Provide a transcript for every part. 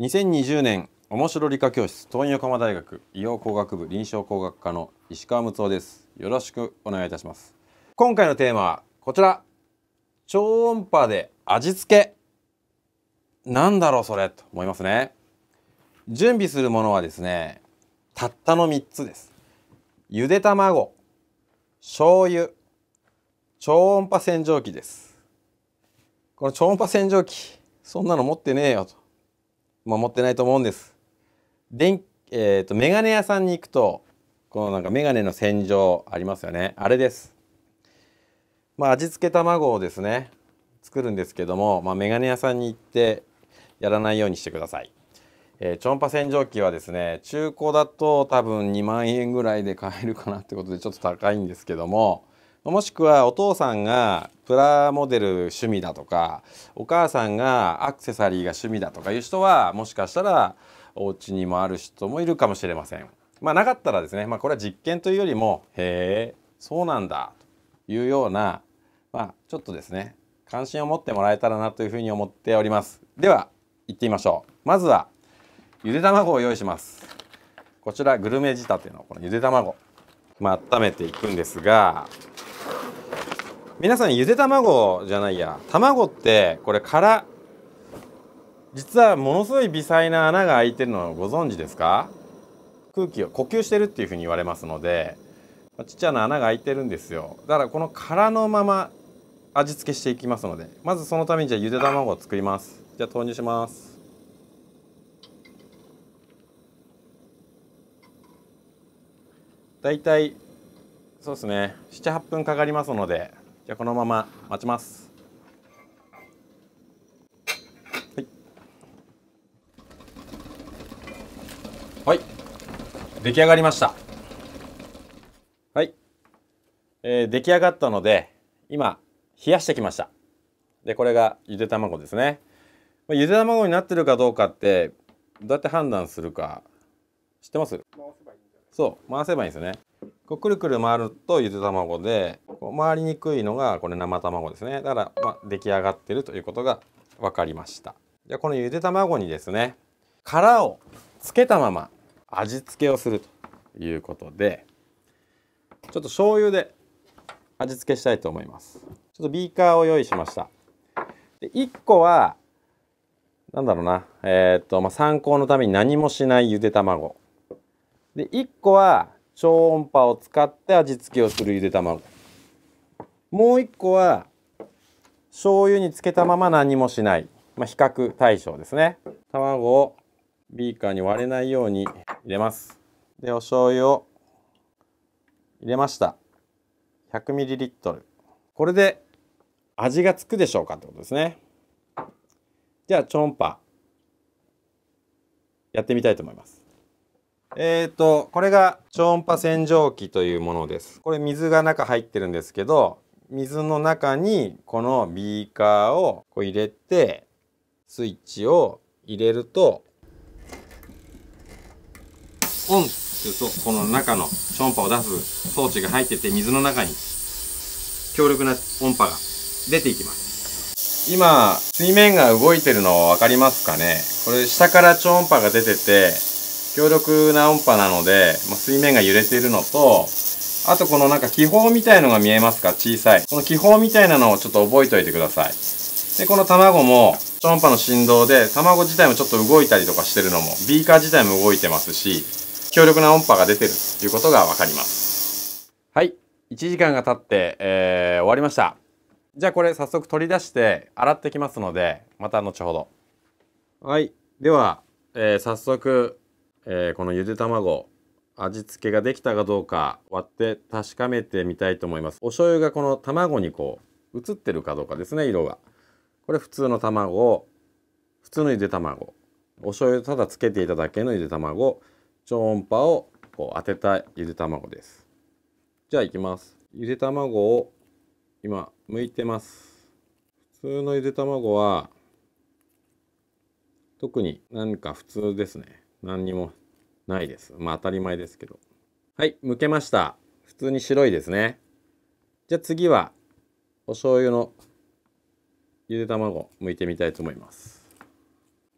2020年面白理科教室東横浜大学医療工学部臨床工学科の石川睦夫ですよろしくお願いいたします今回のテーマはこちら超音波で味付けなんだろうそれと思いますね準備するものはですねたったの3つですゆで卵醤油超音波洗浄機ですこの超音波洗浄機そんなの持ってねえよと守ってないと思うんです。でんえーと、とメガネ屋さんに行くとこのなんかメガネの洗浄ありますよねあれです。まあ、味付け卵をですね作るんですけども、まあ、メガネ屋さんに行ってやらないようにしてください。えー、超音波洗浄機はですね中古だと多分2万円ぐらいで買えるかなってことでちょっと高いんですけどももしくはお父さんがプラモデル趣味だとかお母さんがアクセサリーが趣味だとかいう人はもしかしたらお家にもある人もいるかもしれません。まあ、なかったらですね、まあ、これは実験というよりも「へえそうなんだ」というような、まあ、ちょっとですね関心を持ってもらえたらなというふうに思っております。では行ってみましょう。まずはゆで卵を用意します。こちらグルメ仕立てのこのゆで卵、まあ、温めていくんですが皆さんゆで卵じゃないや卵ってこれ殻実はものすごい微細な穴が開いてるのをご存知ですか空気を呼吸してるっていうふうに言われますのでちっちゃな穴が開いてるんですよだからこの殻のまま味付けしていきますのでまずそのためにじゃあゆで卵を作りますじゃあ投入しますだいたいそうですね78分かかりますのでじゃこのまま待ちます。はい。はい。出来上がりました。はい。えー、出来上がったので、今、冷やしてきました。で、これがゆで卵ですね。まあ、ゆで卵になってるかどうかって、どうやって判断するか、知ってます回せばいいそう、回せばいいんですよね。こうくるくる回るとゆで卵でこう回りにくいのがこれ生卵ですねだから、ま出来上がってるということが分かりましたじゃあこのゆで卵にですね殻をつけたまま味付けをするということでちょっと醤油で味付けしたいと思いますちょっとビーカーを用意しましたで1個はなんだろうなえー、っと、まあ、参考のために何もしないゆで卵で1個は超音波を使って味付けをするゆで卵もう1個は醤油につけたまま何もしない、まあ、比較対象ですね卵をビーカーに割れないように入れますでお醤油を入れました 100ml これで味がつくでしょうかってことですねじゃあ超音波やってみたいと思いますえっ、ー、と、これが超音波洗浄機というものです。これ水が中入ってるんですけど、水の中にこのビーカーをこう入れて、スイッチを入れると、オンすうと、この中の超音波を出す装置が入ってて、水の中に強力な音波が出ていきます。今、水面が動いてるの分かりますかねこれ下から超音波が出てて、強力な音波なので、まあ、水面が揺れているのと、あとこのなんか気泡みたいのが見えますか小さい。この気泡みたいなのをちょっと覚えておいてください。で、この卵も超音波の振動で卵自体もちょっと動いたりとかしてるのも、ビーカー自体も動いてますし、強力な音波が出てるということがわかります。はい。1時間が経って、えー、終わりました。じゃあこれ早速取り出して洗ってきますので、また後ほど。はい。では、えー、早速えー、このゆで卵味付けができたかどうか割って確かめてみたいと思いますお醤油がこの卵にこう映ってるかどうかですね色がこれ普通の卵普通のゆで卵お醤油ただつけていただけのゆで卵超音波をこう当てたゆで卵ですじゃあいきますゆで卵を今剥いてます普通のゆで卵は特に何か普通ですね何にもないです。まあ当たり前ですけど。はい、剥けました。普通に白いですね。じゃあ次は、お醤油のゆで卵剥いてみたいと思います。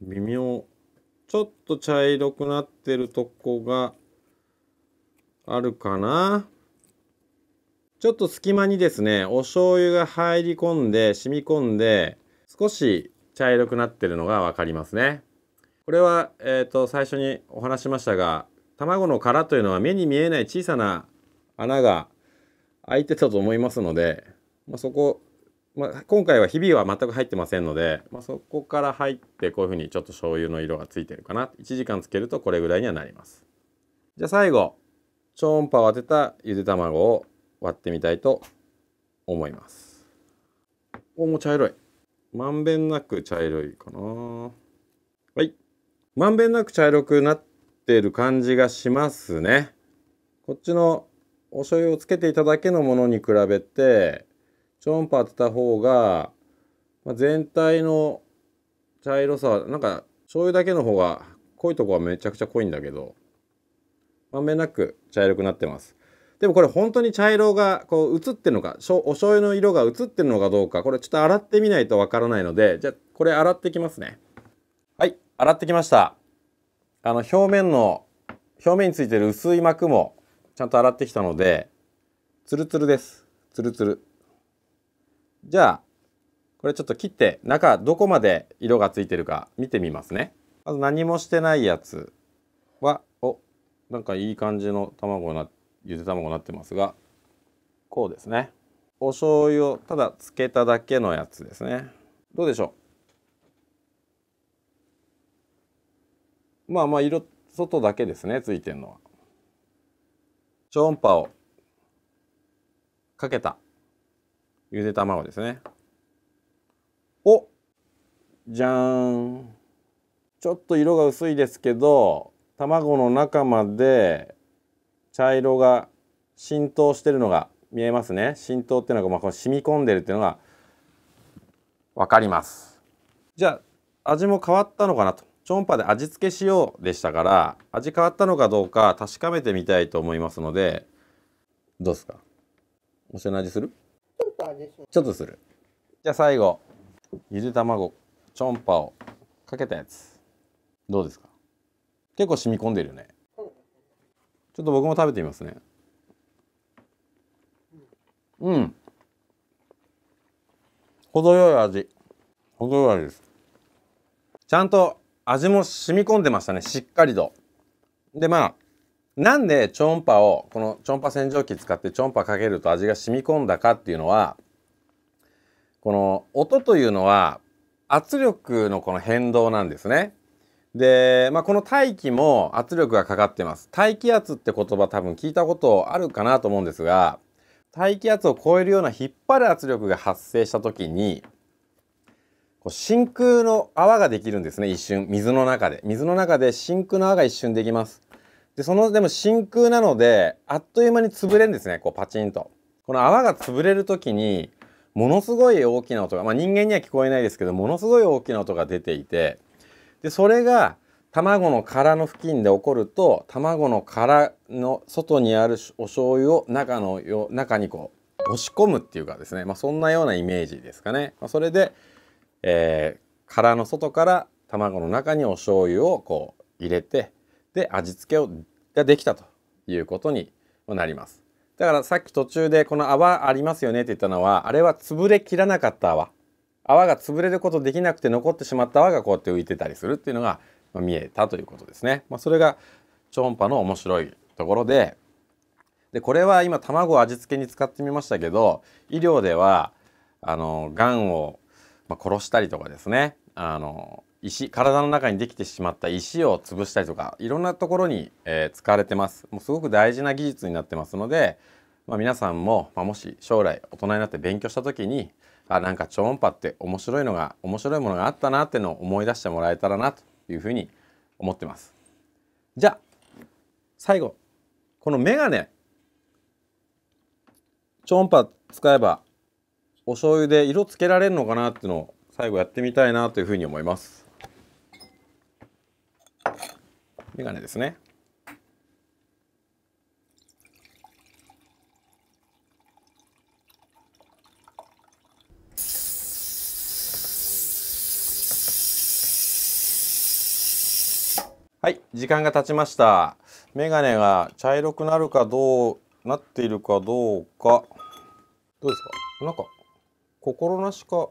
微妙。ちょっと茶色くなってるとこがあるかなちょっと隙間にですね、お醤油が入り込んで、染み込んで、少し茶色くなってるのがわかりますね。これは、えーと、最初にお話しましたが卵の殻というのは目に見えない小さな穴が開いてたと思いますので、まあ、そこ、まあ、今回はひびは全く入ってませんので、まあ、そこから入ってこういうふうにちょっと醤油の色がついてるかな1時間つけるとこれぐらいにはなりますじゃあ最後超音波を当てたゆで卵を割ってみたいと思いますおもう茶色いまんべんなく茶色いかなまんべんなく茶色くなってる感じがしますね。こっちのお醤油をつけていただけのものに比べてちょんぱ当てた方が、まあ、全体の茶色さはなんか醤油だけの方が濃いとこはめちゃくちゃ濃いんだけどまんべんなく茶色くなってます。でもこれ本当に茶色がこう映ってるのかお醤油の色が映ってるのかどうかこれちょっと洗ってみないとわからないのでじゃあこれ洗ってきますね。はい洗ってきましたあの表面の表面についてる薄い膜もちゃんと洗ってきたのでツルツルですツルツルじゃあこれちょっと切って中どこまで色がついてるか見てみますねまず何もしてないやつはおなんかいい感じの卵なゆで卵になってますがこうですねお醤油をただつけただけのやつですねどうでしょうまあまあ色外だけですねついてるのは超音波をかけたゆで卵ですねおじゃーんちょっと色が薄いですけど卵の中まで茶色が浸透してるのが見えますね浸透っていうのが、まあ、この染み込んでるっていうのが分かりますじゃあ味も変わったのかなと超音波で味付けしようでしたから味変わったのかどうか確かめてみたいと思いますのでどうですかお茶の味するちょっと味するちょっとするじゃあ最後ゆで卵超音波をかけたやつどうですか結構染み込んでるよね、うん、ちょっと僕も食べてみますねうん、程よい味程よい味ですちゃんと味も染み込んでましたねしっかりと。でまあなんで超音波をこの超音波洗浄機使って超音波かけると味が染み込んだかっていうのはこの音というのは圧力のこの変動なんですね。で、まあ、この大気も圧力がかかってます。大気圧って言葉多分聞いたことあるかなと思うんですが大気圧を超えるような引っ張る圧力が発生した時にこう真空の泡ができるんですね一瞬水の中で水の中で真空の泡が一瞬できますでそのでも真空なのであっという間に潰れるんですねこうパチンとこの泡が潰れる時にものすごい大きな音が、まあ、人間には聞こえないですけどものすごい大きな音が出ていてでそれが卵の殻の付近で起こると卵の殻の外にあるお醤油を中のよ中にこう押し込むっていうかですね、まあ、そんなようなイメージですかね。まあ、それでえー、殻の外から卵の中にお醤油をこう入れてで味付けをができたということになりますだからさっき途中でこの泡ありますよねって言ったのはあれは潰れきらなかった泡泡が潰れることできなくて残ってしまった泡がこうやって浮いてたりするっていうのが見えたということですね、まあ、それが超音波の面白いところででこれは今卵を味付けに使ってみましたけど医療ではあのがんをまあ、殺したりとかですねあの石体の中にできてしまった石を潰したりとかいろんなところに、えー、使われてますもうすごく大事な技術になってますので、まあ、皆さんも、まあ、もし将来大人になって勉強した時にあなんか超音波って面白いのが面白いものがあったなっていうのを思い出してもらえたらなというふうに思ってます。じゃあ最後このメガネ超音波使えばお醤油で色つけられるのかなっていうのを最後やってみたいなというふうに思いますメガネですねはい時間が経ちましたメガネが茶色くなるかどうなっているかどうかどうですかなんか心なしか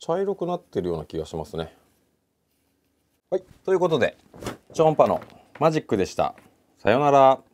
茶色くなってるような気がしますね。はい、ということで、超音波のマジックでした。さようなら。